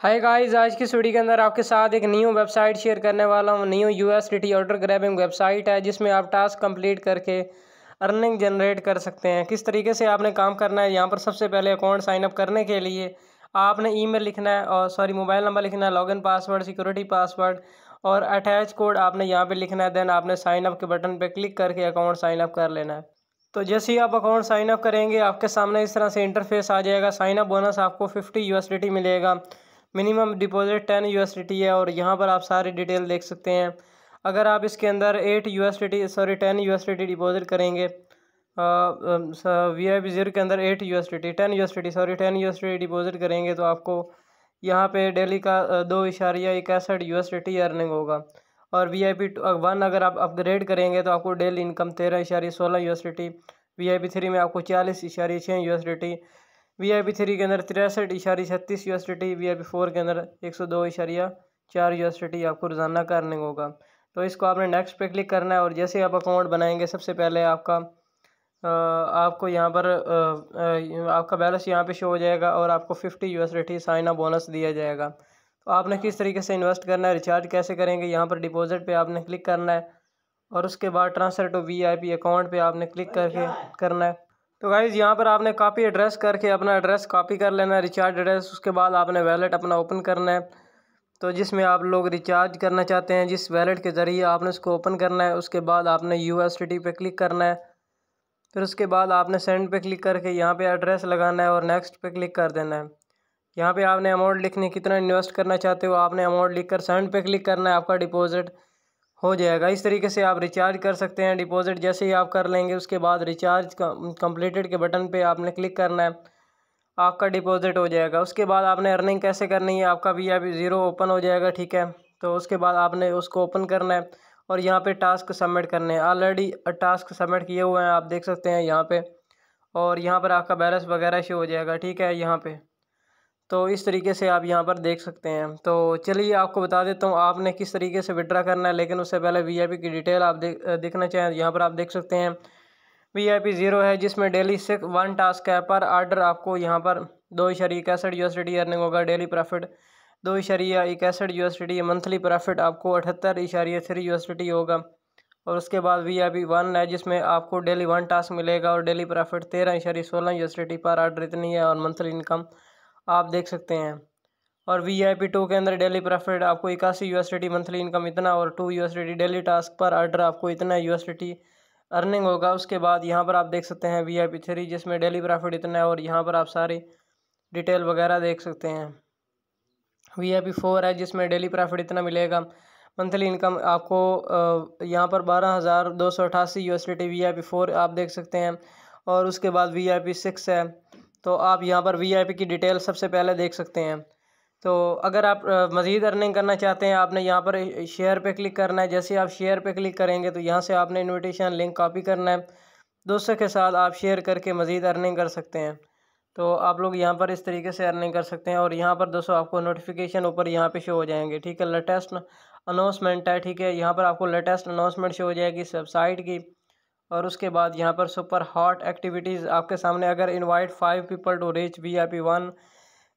hi guys आज की study के अंदर आपके साथ एक न्यू वेबसाइट शेयर करने वाला हूँ new U T order grabbing website है जिसमें आप टास्क कंप्लीट करके अर्निंग जनरेट कर सकते हैं किस तरीके से आपने काम करना है यहाँ पर सबसे पहले अकाउंट साइनअप करने के लिए आपने ईमेल लिखना है और सॉरी मोबाइल नंबर लिखना है लॉगिन पासवर्ड सिक्योरिटी पासवर्ड और अटैच कोड आपने यहाँ पर लिखना है देन आपने साइनअप के बटन पर क्लिक करके अकाउंट साइनअप कर लेना है तो जैसे ही आप अकाउंट साइनअप करेंगे आपके सामने इस तरह से इंटरफेस आ जाएगा साइनअप बोनस आपको फिफ्टी यू मिलेगा मिनिमम डिपॉजिट टेन यूएसडीटी है और यहाँ पर आप सारी डिटेल देख सकते हैं अगर आप इसके अंदर eight USDT sorry ten USDT deposit करेंगे वी आई जीरो के अंदर eight U S T ten U S T sorry ten U S T deposit करेंगे तो आपको यहाँ पे डेली का दो इशारिया इकसठ यू एस टी अर्निंग होगा और वी आई पी वन अगर आप अपग्रेड करेंगे तो आपको डेली इनकम तेरह इशारिया सोलह U S T V I P three में आपको चालीस इशारिया छः U S T V I P three के अंदर तिरसठ इशारी छत्तीस U V I P four के अंदर एक सौ दो इशारिया चार यू आपको रोज़ाना का अर्निंग होगा तो इसको आपने नेक्स्ट पे क्लिक करना है और जैसे आप अकाउंट बनाएंगे सबसे पहले आपका आपको यहाँ पर आपका बैलेंस यहाँ पे शो हो जाएगा और आपको fifty U S sign up bonus दिया जाएगा तो आपने किस तरीके से इन्वेस्ट करना है रिचार्ज कैसे करेंगे यहाँ पर डिपॉजिट पे आपने क्लिक करना है और उसके बाद ट्रांसफ़र टू पी अकाउंट पे आपने क्लिक करके करना है तो गाइज़ यहाँ पर आपने कॉपी एड्रेस करके अपना एड्रेस कॉपी कर लेना है रिचार्ज एड्रेस उसके बाद आपने वैलेट अपना ओपन करना है तो जिसमें आप लोग रिचार्ज करना चाहते हैं जिस वैलेट के ज़रिए आपने उसको ओपन करना है उसके बाद आपने यू एस टी पे क्लिक करना है फिर उसके बाद आपने सेंड पे क्लिक करके यहाँ पे एड्रेस लगाना है और नेक्स्ट पे क्लिक कर देना है यहाँ पे आपने अमाउंट लिखने कितना इन्वेस्ट करना चाहते हो आपने अमाउंट लिख कर सेंड पे क्लिक करना है आपका डिपॉजिट हो जाएगा इस तरीके से आप रिचार्ज कर सकते हैं डिपॉज़िट जैसे ही आप कर लेंगे उसके बाद रिचार्ज कंप्लीटेड के बटन पे आपने क्लिक करना है आपका डिपॉज़िट हो जाएगा उसके बाद आपने अर्निंग कैसे करनी है आपका वी आई ज़ीरो ओपन हो जाएगा ठीक है तो उसके बाद आपने उसको ओपन करना है और यहाँ पर टास्क सबमिट करने हैं ऑलरेडी टास्क सबमिट किए हुए हैं आप देख सकते हैं यहाँ पर और यहाँ पर आपका बैलेंस वगैरह शो हो जाएगा ठीक है यहाँ पर तो इस तरीके से आप यहाँ पर देख सकते हैं तो चलिए आपको बता देता हूँ आपने किस तरीके से विड्रा करना है लेकिन उससे पहले वी की डिटेल आप देख देखना चाहें तो यहाँ पर आप देख सकते हैं वी पी ज़ीरो है जिसमें डेली सिर्फ वन टास्क है पर आर्डर आपको यहाँ पर दो इशारी इकसठ यू अर्निंग होगा डेली प्रॉफिट दो इशारिया इकसठ यू एस मंथली प्रॉफिट आपको अठहत्तर इशारिया थ्री यू होगा और उसके बाद वी आई पी वन है जिसमें आपको डेली वन टास्क मिलेगा और डेली प्रॉफिट तेरह इशारी सोलह यू पर आर्डर इतनी है और मंथली इनकम आप देख सकते हैं और वी आई पी टू के अंदर डेली प्रॉफिट आपको इक्यासी U S D monthly income इतना और two U S D daily task पर आर्डर आपको इतना यू एस डी अर्निंग होगा उसके बाद यहाँ पर आप देख सकते हैं वी आई पी थ्री जिसमें डेली प्रॉफिट इतना है और यहाँ पर आप सारी डिटेल वगैरह देख सकते हैं वी आई पी फोर है जिसमें डेली प्रॉफिट इतना मिलेगा मंथली इनकम आपको यहाँ पर बारह हज़ार दो सौ अठासी U S D V I P four आप देख सकते हैं और उसके बाद वी आई पी सिक्स है तो आप यहाँ पर पी की डिटेल सबसे पहले देख सकते हैं तो अगर आप मज़ीद अर्निंग करना चाहते हैं आपने यहाँ पर शेयर पे क्लिक करना है जैसे आप शेयर पे क्लिक करेंगे तो यहाँ से आपने इनविटेशन लिंक कॉपी करना है दोस्तों के साथ आप शेयर करके मज़ीद अर्निंग कर सकते हैं तो आप लोग यहाँ पर इस तरीके से अर्निंग कर सकते हैं और यहाँ पर दोस्तों आपको नोटिफिकेशन ऊपर यहाँ पे शो हो जाएंगे ठीक है लेटेस्ट अनाउंसमेंट है ठीक है यहाँ पर आपको लेटेस्ट अनाउंसमेंट शो हो जाएगी इस वेबसाइट की और उसके बाद यहाँ पर सुपर हॉट एक्टिविटीज़ आपके सामने अगर invite five people to reach V I P one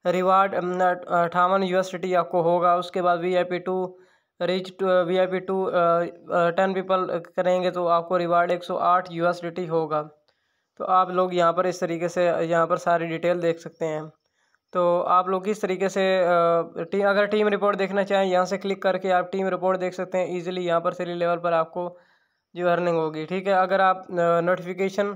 reward अठावन यूनिवर्सिटी आपको होगा उसके बाद V I P to reach V I P two ten people करेंगे तो आपको रिवार्ड एक सौ आठ यूनिवर्सिटी होगा तो आप लोग यहाँ पर इस तरीके से यहाँ पर सारी डिटेल देख सकते हैं तो आप लोग इस तरीके से टीम अगर टीम रिपोर्ट देखना चाहें यहाँ से क्लिक करके आप टीम रिपोर्ट देख सकते हैं ईजिली यहाँ पर सीरी लेवल पर आपको जो अर्निंग होगी ठीक है अगर आप नोटिफिकेशन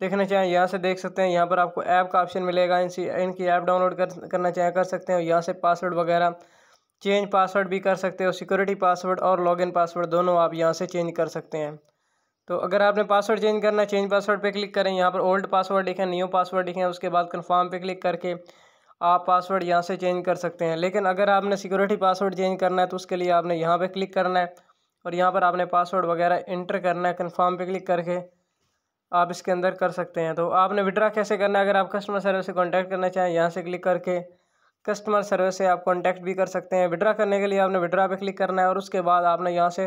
देखना चाहें यहाँ से देख सकते हैं यहाँ पर आपको ऐप का ऑप्शन मिलेगा इनसी इनकी ऐप डाउनलोड कर करना चाहें कर सकते हैं यहाँ से पासवर्ड वगैरह चेंज पासवर्ड भी कर सकते हो सिक्योरिटी पासवर्ड और लॉगिन पासवर्ड दोनों आप यहाँ से चेंज कर सकते हैं तो अगर आपने पासवर्ड चेंज करना है चेंज पासवर्ड पे क्लिक करें यहाँ पर ओल्ड पासवर्ड लिखें न्यू पासवर्ड लिखें उसके बाद कन्फर्म पे क्लिक करके आप पासवर्ड यहाँ से चेंज कर सकते हैं लेकिन अगर आपने सिक्योरिटी पासवर्ड चेंज करना है तो उसके लिए आपने यहाँ पे क्लिक करना है और यहाँ पर आपने पासवर्ड वगैरह इंटर करना है कन्फर्म पे क्लिक करके आप इसके अंदर कर सकते हैं तो आपने विड्रा कैसे करना है अगर आप कस्टमर सर्विस से कॉन्टैक्ट करना चाहें यहाँ से क्लिक करके कस्टमर सर्विस से आप कॉन्टैक्ट भी कर सकते हैं विड्रा करने के लिए आपने विड्रा पे क्लिक करना है और उसके बाद आपने यहाँ से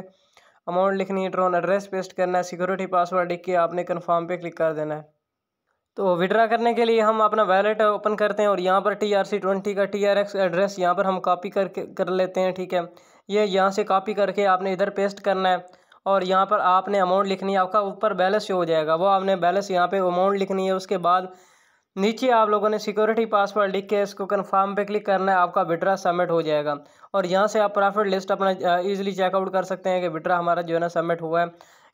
अमाउंट लिखनी है ड्रोन एड्रेस पेस्ट करना है सिक्योरिटी पासवर्ड लिख के आपने कन्फर्म पे क्लिक कर देना है तो विड्रा करने के लिए हम अपना वैलेट ओपन करते हैं और यहाँ पर टी आर सी ट्वेंटी का टी आर एक्स एड्रेस यहाँ पर हम कॉपी करके कर लेते हैं ठीक है ये यहाँ से कॉपी करके आपने इधर पेस्ट करना है और यहाँ पर आपने अमाउंट लिखनी है आपका ऊपर बैलेंस शो हो जाएगा वो आपने बैलेंस यहाँ पे अमाउंट लिखनी है उसके बाद नीचे आप लोगों ने सिक्योरिटी पासवर्ड लिख के इसको कन्फर्म पे क्लिक करना है आपका विड्रा सबमिट हो जाएगा और यहाँ से आप प्रॉफिट लिस्ट अपना ईजिली चेकआउट कर सकते हैं कि विड्रा हमारा जो है ना सबमिट हुआ है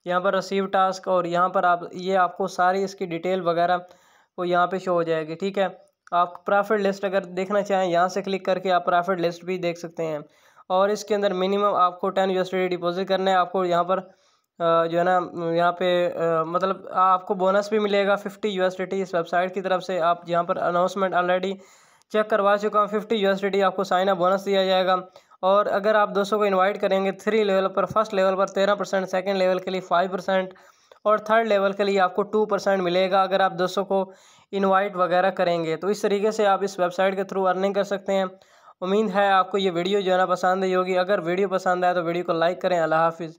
यहाँ पर रसीव टास्क और यहाँ पर आप ये आपको सारी इसकी डिटेल वगैरह वो यहाँ पर शो हो जाएगी ठीक है आप प्रॉफिट लिस्ट अगर देखना चाहें यहाँ से क्लिक करके आप प्रॉफिट लिस्ट भी देख सकते हैं और इसके अंदर मिनिमम आपको टेन यू डिपॉजिट करना है आपको यहाँ पर जो है ना यहाँ पे मतलब आपको बोनस भी मिलेगा फिफ्टी यू इस वेबसाइट की तरफ से आप यहाँ पर अनाउंसमेंट ऑलरेडी चेक करवा चुका हूँ फिफ्टी यू आपको साइन अप बोनस दिया जाएगा और अगर आप दोस्तों को इनवाइट करेंगे थ्री लेवल पर फर्स्ट लेवल पर तेरह परसेंट सेकेंड लेवल के लिए फाइव परसेंट और थर्ड लेवल के लिए आपको टू परसेंट मिलेगा अगर आप दोस्तों को इनवाइट वगैरह करेंगे तो इस तरीके से आप इस वेबसाइट के थ्रू अर्निंग कर सकते हैं उम्मीद है आपको ये वीडियो जो है ना पसंद आई होगी अगर वीडियो पसंद आए तो वीडियो को लाइक करें अल्लाह हाफिज़